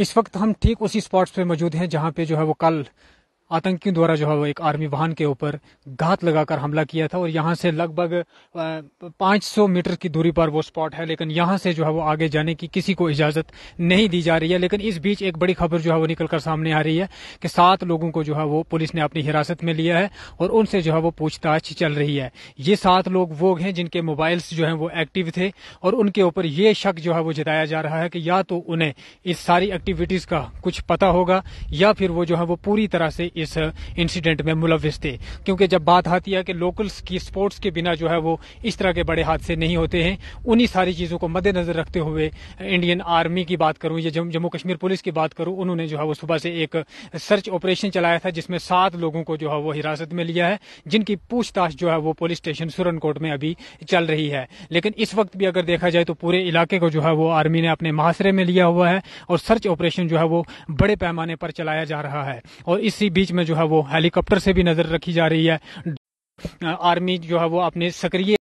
इस वक्त हम ठीक उसी स्पॉट्स पे मौजूद हैं जहाँ पे जो है वो कल आतंकियों द्वारा जो है वो एक आर्मी वाहन के ऊपर घात लगाकर हमला किया था और यहाँ से लगभग 500 मीटर की दूरी पर वो स्पॉट है लेकिन यहाँ से जो है वो आगे जाने की किसी को इजाजत नहीं दी जा रही है लेकिन इस बीच एक बड़ी खबर जो है वो निकलकर सामने आ रही है कि सात लोगों को जो है वो पुलिस ने अपनी हिरासत में लिया है और उनसे जो है वो पूछताछ चल रही है ये सात लोग वो हैं जिनके मोबाइल्स जो है वो एक्टिव थे और उनके ऊपर ये शक जो है वो जताया जा रहा है कि या तो उन्हें इस सारी एक्टिविटीज का कुछ पता होगा या फिर वो जो है वो पूरी तरह से इस इंसिडेंट में मुलविस थे क्योंकि जब बात आती है कि लोकल्स की स्पोर्ट्स के बिना जो है वो इस तरह के बड़े हादसे नहीं होते हैं उन्हीं सारी चीज़ों को मद्देनजर रखते हुए इंडियन आर्मी की बात करूँ या जम्मू कश्मीर पुलिस की बात करूँ उन्होंने जो है वो सुबह से एक सर्च ऑपरेशन चलाया था जिसमें सात लोगों को जो है वो हिरासत में लिया है जिनकी पूछताछ जो है वो पुलिस स्टेशन सुरनकोट में अभी चल रही है लेकिन इस वक्त भी अगर देखा जाए तो पूरे इलाके को जो है वो आर्मी ने अपने महासरे में लिया हुआ है और सर्च ऑपरेशन जो है वो बड़े पैमाने पर चलाया जा रहा है और इसी बीच बीच में जो है वो हेलीकॉप्टर से भी नजर रखी जा रही है आर्मी जो है वो अपने सक्रिय